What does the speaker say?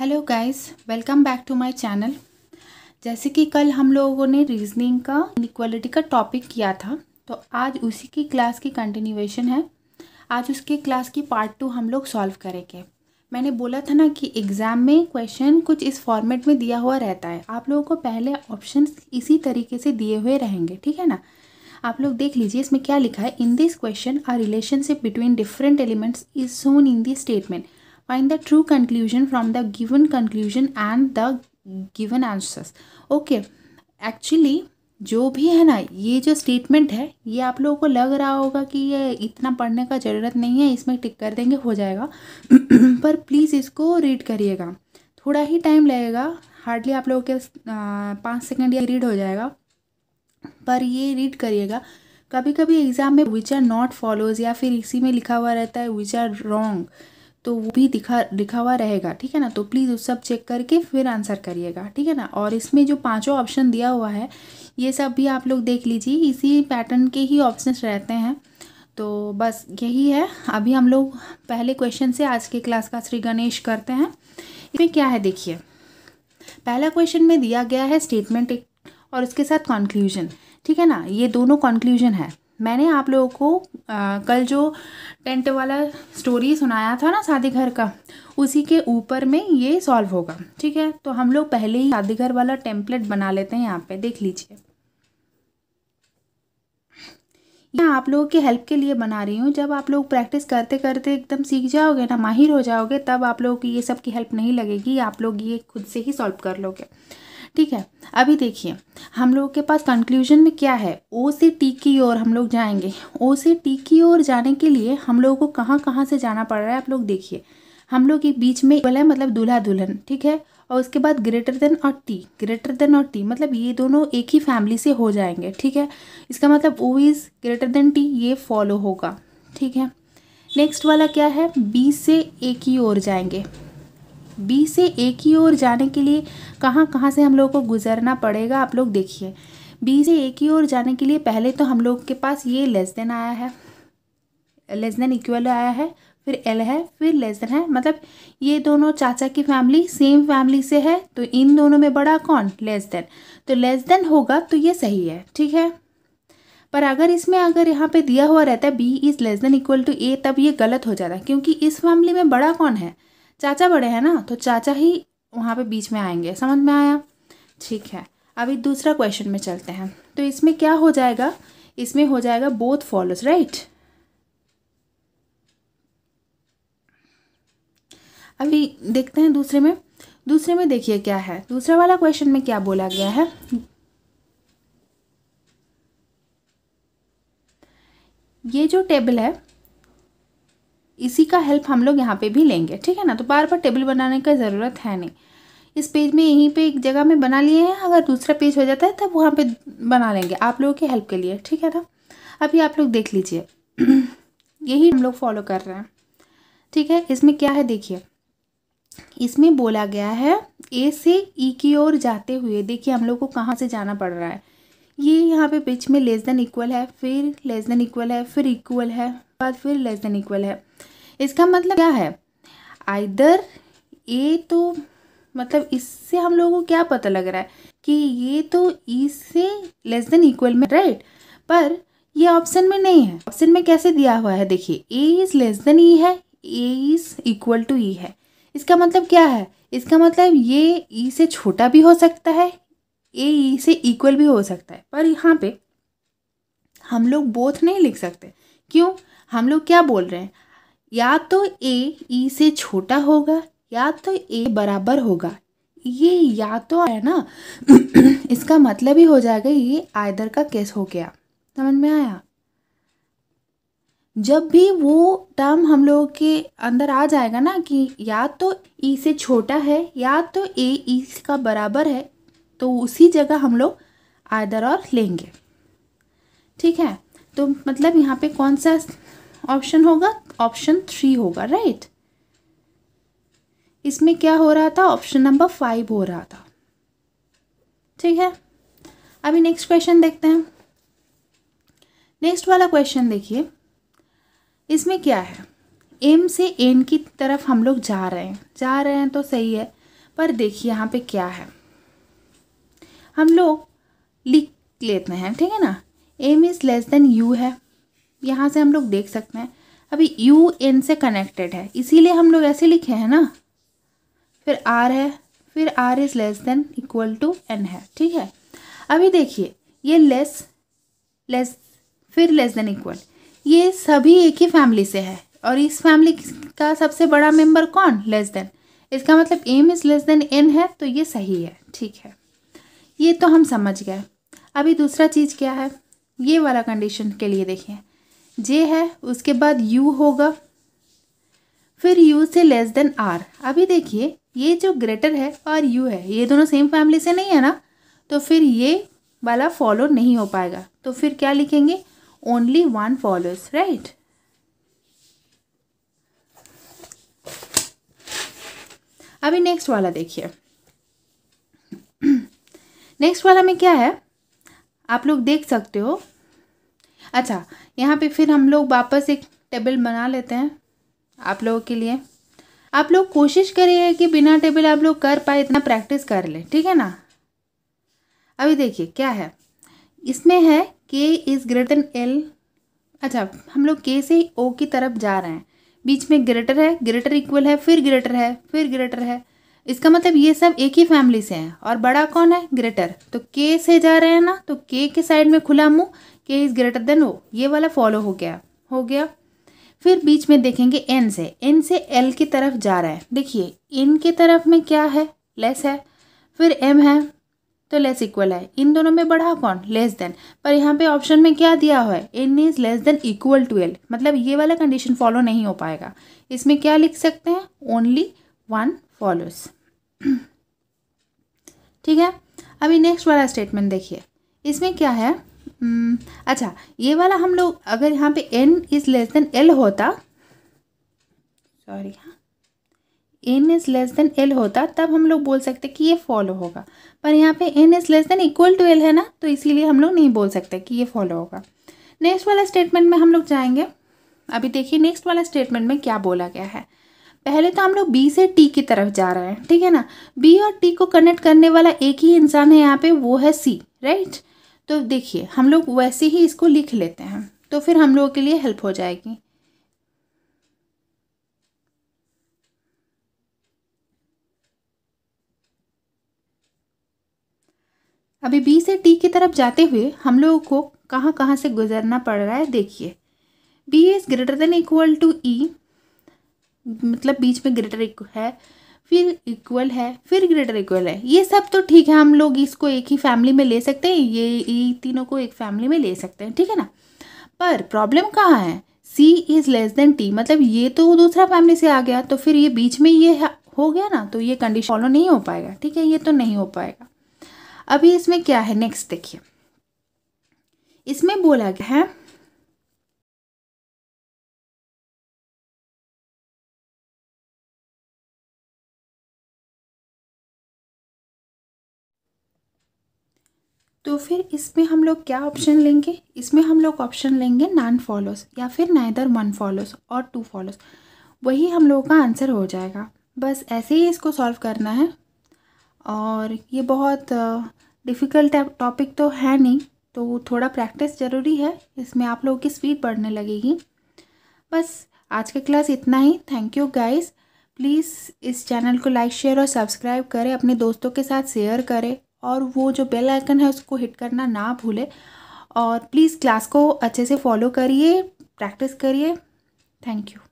Hello guys welcome back to my channel जैसे कि कल हम लोगों ने रीजनिंग का इनक्वालिटी का टॉपिक किया था तो आज उसी की क्लास की कंटिन्यूएशन है आज उसके क्लास की पार्ट टू हम लोग सॉल्व करेंगे मैंने बोला था ना कि एग्ज़ाम में क्वेश्चन कुछ इस फॉर्मेट में दिया हुआ रहता है आप लोगों को पहले ऑप्शन इसी तरीके से दिए हुए रहेंगे ठीक है ना आप लोग देख लीजिए इसमें क्या लिखा है in this question a relationship between different elements is shown in this statement find the true conclusion from the given conclusion and the given answers okay actually जो भी है ना ये जो स्टेटमेंट है ये आप लोगों को लग रहा होगा कि ये इतना पढ़ने का ज़रूरत नहीं है इसमें टिक कर देंगे हो जाएगा पर प्लीज़ इसको रीड करिएगा थोड़ा ही टाइम लगेगा हार्डली आप लोगों के पाँच सेकेंड या रीड हो जाएगा पर ये रीड करिएगा कभी कभी एग्ज़ाम में विच आर नॉट फॉलोज या फिर इसी में लिखा हुआ रहता है विच आर रॉन्ग तो वो भी दिखा लिखा हुआ रहेगा ठीक है ना तो प्लीज़ उस सब चेक करके फिर आंसर करिएगा ठीक है ना और इसमें जो पांचों ऑप्शन दिया हुआ है ये सब भी आप लोग देख लीजिए इसी पैटर्न के ही ऑप्शन रहते हैं तो बस यही है अभी हम लोग पहले क्वेश्चन से आज के क्लास का श्री गणेश करते हैं इसमें क्या है देखिए पहला क्वेश्चन में दिया गया है स्टेटमेंट और उसके साथ कॉन्क्लूजन ठीक है ना ये दोनों कॉन्क्लूजन है मैंने आप लोगों को आ, कल जो टेंट वाला स्टोरी सुनाया था ना शादी घर का उसी के ऊपर में ये सॉल्व होगा ठीक है तो हम लोग पहले ही शादी घर वाला टेम्पलेट बना लेते हैं यहाँ पे देख लीजिए मैं आप लोगों की हेल्प के लिए बना रही हूँ जब आप लोग प्रैक्टिस करते करते एकदम सीख जाओगे ना माहिर हो जाओगे तब आप लोगों की ये सब की हेल्प नहीं लगेगी आप लोग ये खुद से ही सॉल्व कर लोगे ठीक है अभी देखिए हम लोगों के पास कंक्लूजन में क्या है ओ से टी की ओर हम लोग जाएंगे ओ से टी की ओर जाने के लिए हम लोगों को कहाँ कहाँ से जाना पड़ रहा है आप लोग देखिए हम लोग के बीच में बोला है मतलब दूल्हा दुल्हन ठीक है और उसके बाद ग्रेटर देन और टी ग्रेटर देन और टी मतलब ये दोनों एक ही फैमिली से हो जाएंगे ठीक है इसका मतलब O is greater than T ये फॉलो होगा ठीक है नेक्स्ट वाला क्या है बी से ए की ओर जाएंगे बी से ए की ओर जाने के लिए कहाँ कहाँ से हम लोगों को गुजरना पड़ेगा आप लोग देखिए बी से ए की ओर जाने के लिए पहले तो हम लोग के पास ये लेस देन आया है लेस देन इक्वल आया है फिर एल है फिर लेस देन है मतलब ये दोनों चाचा की फैमिली सेम फैमिली से है तो इन दोनों में बड़ा कौन लेस देन तो लेस देन होगा तो ये सही है ठीक है पर अगर इसमें अगर यहाँ पे दिया हुआ रहता है B is less than equal to A तब ये गलत हो जाता है क्योंकि इस फैमिली में बड़ा कौन है चाचा बड़े हैं ना तो चाचा ही वहाँ पे बीच में आएंगे समझ में आया ठीक है अभी दूसरा क्वेश्चन में चलते हैं तो इसमें क्या हो जाएगा इसमें हो जाएगा बोथ फॉलोज राइट अभी देखते हैं दूसरे में दूसरे में देखिए क्या है दूसरा वाला क्वेश्चन में क्या बोला गया है ये जो टेबल है इसी का हेल्प हम लोग यहाँ पे भी लेंगे ठीक है ना तो बार बार टेबल बनाने का ज़रूरत है नहीं इस पेज में यहीं पे एक जगह में बना लिए हैं अगर दूसरा पेज हो जाता है तब वहाँ पे बना लेंगे आप लोगों की हेल्प के लिए ठीक है ना अभी आप लोग देख लीजिए यही हम लोग फॉलो कर रहे हैं ठीक है इसमें क्या है देखिए इसमें बोला गया है ए से ई e की ओर जाते हुए देखिए हम लोग को कहाँ से जाना पड़ रहा है ये यहाँ पे बीच में लेस देन इक्वल है फिर लेस देन इक्वल है फिर इक्वल है बाद फिर लेस देन इक्वल है इसका मतलब क्या है आइदर ए तो मतलब इससे हम लोगों को क्या पता लग रहा है कि ये तो ई e से लेस देन इक्वल में राइट पर ये ऑप्शन में नहीं है ऑप्शन में कैसे दिया हुआ है देखिए A is less than E है A is equal to E है इसका मतलब क्या है इसका मतलब ये ई e से छोटा भी हो सकता है ए ई e से इक्वल भी हो सकता है पर यहाँ पे हम लोग बोथ नहीं लिख सकते क्यों हम लोग क्या बोल रहे हैं या तो ए ई से छोटा होगा या तो ए बराबर होगा ये या तो है ना इसका मतलब ही हो जाएगा ये आयदर का केस हो गया समझ में आया जब भी वो टर्म हम लोगों के अंदर आ जाएगा ना कि या तो ई e से छोटा है या तो ए ई e का बराबर है तो उसी जगह हम लोग आयदर और लेंगे ठीक है तो मतलब यहाँ पे कौन सा ऑप्शन होगा ऑप्शन थ्री होगा राइट इसमें क्या हो रहा था ऑप्शन नंबर फाइव हो रहा था ठीक है अभी नेक्स्ट क्वेश्चन देखते हैं नेक्स्ट वाला क्वेश्चन देखिए इसमें क्या है एम से एन की तरफ हम लोग जा रहे हैं जा रहे हैं तो सही है पर देखिए यहाँ पे क्या है हम लोग लिख लेते हैं ठीक है ना M is less than U है यहाँ से हम लोग देख सकते हैं अभी यू एन से कनेक्टेड है इसीलिए हम लोग ऐसे लिखे हैं ना फिर आर है फिर R is less than equal to N है ठीक है अभी देखिए ये लेस लेस फिर लेस देन इक्वल ये सभी एक ही फैमिली से है और इस फैमिली का सबसे बड़ा मेंबर कौन लेस देन इसका मतलब M is less than N है तो ये सही है ठीक है ये तो हम समझ गए अभी दूसरा चीज़ क्या है ये वाला कंडीशन के लिए देखिए जे है उसके बाद यू होगा फिर यू से लेस देन आर अभी देखिए ये जो ग्रेटर है और यू है ये दोनों सेम फैमिली से नहीं है ना तो फिर ये वाला फॉलो नहीं हो पाएगा तो फिर क्या लिखेंगे ओनली वन फॉलोज राइट अभी नेक्स्ट वाला देखिए नेक्स्ट वाला में क्या है आप लोग देख सकते हो अच्छा यहाँ पे फिर हम लोग वापस एक टेबल बना लेते हैं आप लोगों के लिए आप लोग कोशिश करिए कि बिना टेबल आप लोग कर पाए इतना प्रैक्टिस कर ले ठीक है ना अभी देखिए क्या है इसमें है के इज़ ग्रेटर एल अच्छा हम लोग के से ओ की तरफ जा रहे हैं बीच में ग्रेटर है ग्रेटर इक्वल है फिर ग्रेटर है फिर ग्रेटर है इसका मतलब ये सब एक ही फैमिली से हैं और बड़ा कौन है ग्रेटर तो के से जा रहे हैं ना तो के के साइड में खुला मुंह के इज़ ग्रेटर देन ओ ये वाला फॉलो हो गया हो गया फिर बीच में देखेंगे एन से एन से एल की तरफ जा रहा है देखिए एन के तरफ में क्या है लेस है फिर एम है तो लेस इक्वल है इन दोनों में बढ़ा कौन लेस देन पर यहाँ पे ऑप्शन में क्या दिया हुआ है N is less than equal to L मतलब ये वाला कंडीशन फॉलो नहीं हो पाएगा इसमें क्या लिख सकते हैं ओनली वन फॉलोस ठीक है अभी नेक्स्ट वाला स्टेटमेंट देखिए इसमें क्या है हम्म, अच्छा ये वाला हम लोग अगर यहाँ पे N is less than L होता सॉरी हाँ N is less than L होता तब हम लोग बोल सकते कि ये फॉलो होगा पर यहाँ पे N is less than equal to L है ना तो इसीलिए हम लोग नहीं बोल सकते कि ये फॉलो होगा नेक्स्ट वाला स्टेटमेंट में हम लोग जाएंगे अभी देखिए नेक्स्ट वाला स्टेटमेंट में क्या बोला गया है पहले तो हम लोग बी से टी की तरफ जा रहे हैं ठीक है ना बी और टी को कनेक्ट करने वाला एक ही इंसान है यहाँ पे वो है सी राइट right? तो देखिए हम लोग वैसे ही इसको लिख लेते हैं तो फिर हम लोगों के लिए हेल्प हो जाएगी अभी बी से टी की तरफ जाते हुए हम लोगों को कहाँ कहाँ से गुजरना पड़ रहा है देखिए B is greater than equal to E मतलब बीच में ग्रेटर है फिर इक्वल है फिर ग्रेटर इक्वल है ये सब तो ठीक है हम लोग इसको एक ही फैमिली में ले सकते हैं ये ये तीनों को एक फैमिली में ले सकते हैं ठीक है ना पर प्रॉब्लम कहाँ है C is less than T मतलब ये तो दूसरा फैमिली से आ गया तो फिर ये बीच में ये हो गया ना तो ये कंडीशन फॉलो नहीं हो पाएगा ठीक है ये तो नहीं हो पाएगा अभी इसमें क्या है नेक्स्ट देखिए इसमें बोला गया है तो फिर इसमें हम लोग क्या ऑप्शन लेंगे इसमें हम लोग ऑप्शन लेंगे नान फॉलोस या फिर नाइदर वन फॉलोस और टू फॉलोस वही हम लोगों का आंसर हो जाएगा बस ऐसे ही इसको सॉल्व करना है और ये बहुत डिफ़िकल्ट टॉपिक तो है नहीं तो थोड़ा प्रैक्टिस ज़रूरी है इसमें आप लोगों की स्पीड बढ़ने लगेगी बस आज का क्लास इतना ही थैंक यू गाइस प्लीज़ इस चैनल को लाइक शेयर और सब्सक्राइब करें अपने दोस्तों के साथ शेयर करें और वो जो बेल आइकन है उसको हिट करना ना भूले और प्लीज़ क्लास को अच्छे से फॉलो करिए प्रैक्टिस करिए थैंक यू